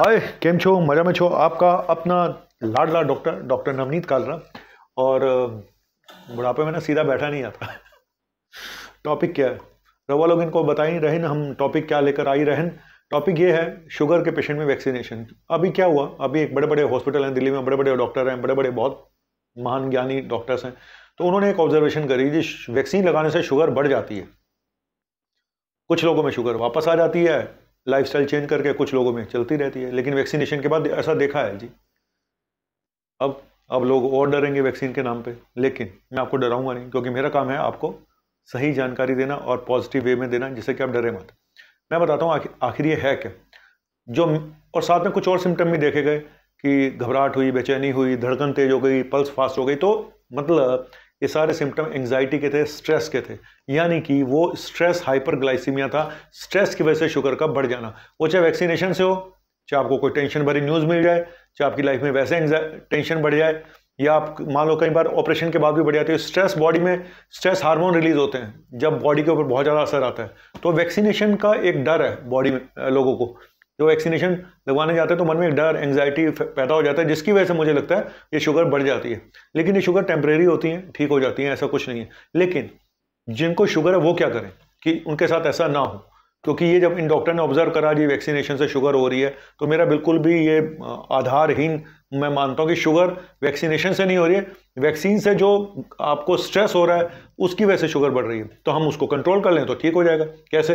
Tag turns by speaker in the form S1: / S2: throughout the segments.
S1: केम छो मजा में छो आपका अपना लाडला डॉक्टर डॉक्टर नवनीत कालरा और बुढ़ापे में ना सीधा बैठा नहीं आता टॉपिक क्या है रवा लोग इनको बता ही रहन हम टॉपिक क्या लेकर आई रहन टॉपिक ये है शुगर के पेशेंट में वैक्सीनेशन अभी क्या हुआ अभी एक बड़े बड़े हॉस्पिटल हैं दिल्ली में बड़े बड़े डॉक्टर हैं बड़े बड़े बहुत महान ज्ञानी डॉक्टर्स हैं तो उन्होंने एक ऑब्जर्वेशन करी जी वैक्सीन लगाने से शुगर बढ़ जाती है कुछ लोगों में शुगर वापस आ जाती है लाइफ चेंज करके कुछ लोगों में चलती रहती है लेकिन वैक्सीनेशन के बाद ऐसा देखा है जी अब अब लोग और डरेंगे वैक्सीन के नाम पे लेकिन मैं आपको डराऊंगा नहीं क्योंकि मेरा काम है आपको सही जानकारी देना और पॉजिटिव वे में देना जिससे कि आप डरे मत मैं बताता हूँ आखिर आखिर ये है क्या जो और साथ में कुछ और सिम्टम भी देखे गए कि घबराहट हुई बेचैनी हुई धड़कन तेज हो गई पल्स फास्ट हो गई तो मतलब ये सारे सिम्टम एंग्जाइटी के थे स्ट्रेस के थे यानी कि वो स्ट्रेस हाइपरग्लाइसीमिया था स्ट्रेस की वजह से शुगर का बढ़ जाना वो चाहे वैक्सीनेशन से हो चाहे आपको कोई टेंशन भरी न्यूज़ मिल जाए चाहे आपकी लाइफ में वैसे टेंशन बढ़ जाए या आप मान लो कई बार ऑपरेशन के बाद भी बढ़ जाती है स्ट्रेस बॉडी में स्ट्रेस हार्मोन रिलीज होते हैं जब बॉडी के ऊपर बहुत ज़्यादा असर आता है तो वैक्सीनेशन का एक डर है बॉडी में लोगों को जो वैक्सीनेशन लगवाने जाते हैं तो मन में एक डर एंगजाइटी पैदा हो जाता है जिसकी वजह से मुझे लगता है ये शुगर बढ़ जाती है लेकिन ये शुगर टेम्परेरी होती हैं ठीक हो जाती हैं ऐसा कुछ नहीं है लेकिन जिनको शुगर है वो क्या करें कि उनके साथ ऐसा ना हो क्योंकि ये जब इन डॉक्टर ने ऑब्जर्व करा जी वैक्सीनेशन से शुगर हो रही है तो मेरा बिल्कुल भी ये आधारहीन मैं मानता हूँ कि शुगर वैक्सीनेशन से नहीं हो रही है वैक्सीन से जो आपको स्ट्रेस हो रहा है उसकी वजह से शुगर बढ़ रही है तो हम उसको कंट्रोल कर लें तो ठीक हो जाएगा कैसे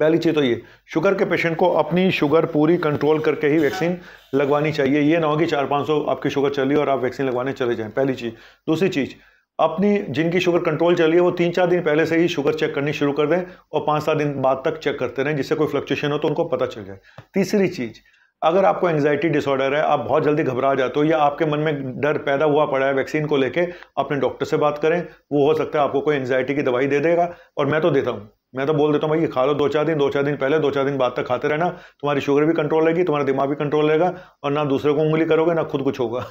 S1: पहली चीज़ तो ये शुगर के पेशेंट को अपनी शुगर पूरी कंट्रोल करके ही वैक्सीन लगवानी चाहिए ये ना हो कि चार पाँच सौ आपकी शुगर चली और आप वैक्सीन लगवाने चले जाएँ पहली चीज़ दूसरी चीज़ अपनी जिनकी शुगर कंट्रोल चली है वो तीन चार दिन पहले से ही शुगर चेक करनी शुरू कर दें और पाँच सात दिन बाद तक चेक करते रहें जिससे कोई फ्लक्चुएशन हो तो उनको पता चल जाए तीसरी चीज़ अगर आपको एंग्जाइटी डिसऑर्डर है आप बहुत जल्दी घबरा जाते हो या आपके मन में डर पैदा हुआ पड़ा है वैक्सीन को लेके अपने डॉक्टर से बात करें वो हो सकता है आपको कोई एंग्जाइटी की दवाई दे देगा और मैं तो देता हूँ मैं तो बोल देता हूँ भाई ये खा लो दो चार दिन दो चार दिन पहले दो चार दिन बाद तक खाते रहना तुम्हारी शुगर भी कंट्रोल रहेगी तुम्हारा दिमाग भी कंट्रोल रहेगा और ना दूसरे को उंगली करोगे ना खुद कुछ होगा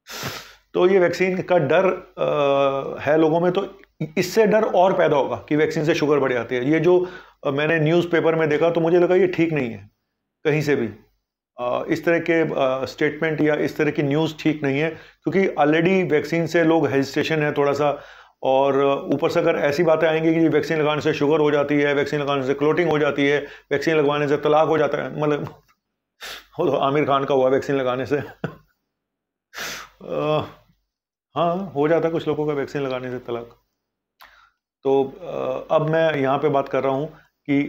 S1: तो ये वैक्सीन का डर है लोगों में तो इससे डर और पैदा होगा कि वैक्सीन से शुगर बढ़ जाती है ये जो मैंने न्यूज़पेपर में देखा तो मुझे लगा ये ठीक नहीं है कहीं से भी इस तरह के स्टेटमेंट या इस तरह की न्यूज़ ठीक नहीं है क्योंकि ऑलरेडी वैक्सीन से लोग हेजिस्टेशन है थोड़ा सा और ऊपर से अगर ऐसी बातें आएंगी कि वैक्सीन लगाने से शुगर हो जाती है वैक्सीन लगाने से क्लोटिंग हो जाती है वैक्सीन लगवाने से तलाक हो जाता है मतलब हो तो आमिर खान का हुआ वैक्सीन लगाने से हाँ हो जाता है कुछ लोगों का वैक्सीन लगाने से तलाक तो अब मैं यहाँ पे बात कर रहा हूँ कि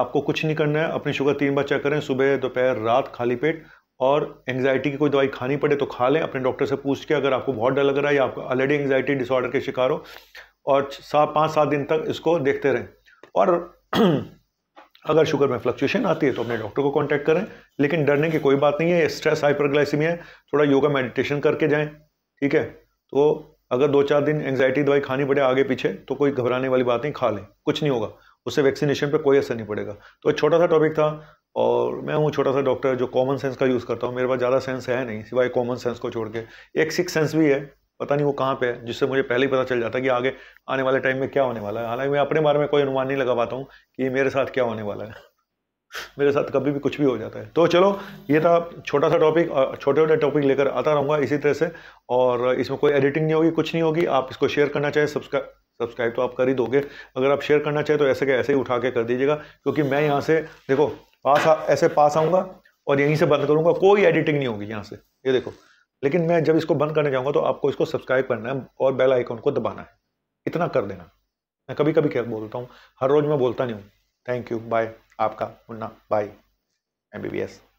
S1: आपको कुछ नहीं करना है अपनी शुगर तीन बार चेक करें सुबह दोपहर रात खाली पेट और एंगजाइटी की कोई दवाई खानी पड़े तो खा लें अपने डॉक्टर से पूछ के अगर आपको बहुत डर लग रहा है या आपको ऑलरेडी एंगजाइटी डिसऑर्डर के शिकार हो और सात पाँच सात दिन तक इसको देखते रहें और अगर शुगर में फ्लक्चुएशन आती है तो अपने डॉक्टर को कांटेक्ट करें लेकिन डरने की कोई बात नहीं है स्ट्रेस हाइपरग्लाइसिमी है थोड़ा योगा मेडिटेशन करके जाएं ठीक है तो अगर दो चार दिन एंगजाइटी दवाई खानी पड़े आगे पीछे तो कोई घबराने वाली बात नहीं खा लें कुछ नहीं होगा उससे वैक्सीनेशन पर कोई असर नहीं पड़ेगा तो एक छोटा सा टॉपिक था और मैं हूँ छोटा सा डॉक्टर जो कॉमन सेंस का यूज़ करता हूँ मेरे पास ज़्यादा सेंस है नहीं सिवाय कॉमन सेंस को छोड़ के एक सिक्स सेंस भी है पता नहीं वो कहाँ पे है जिससे मुझे पहले ही पता चल जाता है कि आगे आने वाले टाइम में क्या होने वाला है हालांकि मैं अपने बारे में कोई अनुमान नहीं लगा पाता हूँ कि मेरे साथ क्या होने वाला है मेरे साथ कभी भी कुछ भी हो जाता है तो चलो ये था छोटा सा टॉपिक छोटे छोटे टॉपिक लेकर आता रहूँगा इसी तरह से और इसमें कोई एडिटिंग नहीं होगी कुछ नहीं होगी आप इसको शेयर करना चाहें सब्सक्राइब सब्सक्राइब तो आप कर ही दोगे अगर आप शेयर करना चाहें तो ऐसे के ऐसे ही उठा के कर दीजिएगा क्योंकि मैं यहाँ से देखो पास आ, ऐसे पास आऊँगा और यहीं से बंद करूँगा कोई एडिटिंग नहीं होगी यहाँ से ये देखो लेकिन मैं जब इसको बंद करने जाऊँगा तो आपको इसको सब्सक्राइब करना है और बेल आइकॉन को दबाना है इतना कर देना मैं कभी कभी क्या बोलता हूँ हर रोज़ मैं बोलता नहीं हूँ थैंक यू बाय आपका Munna bye M B B S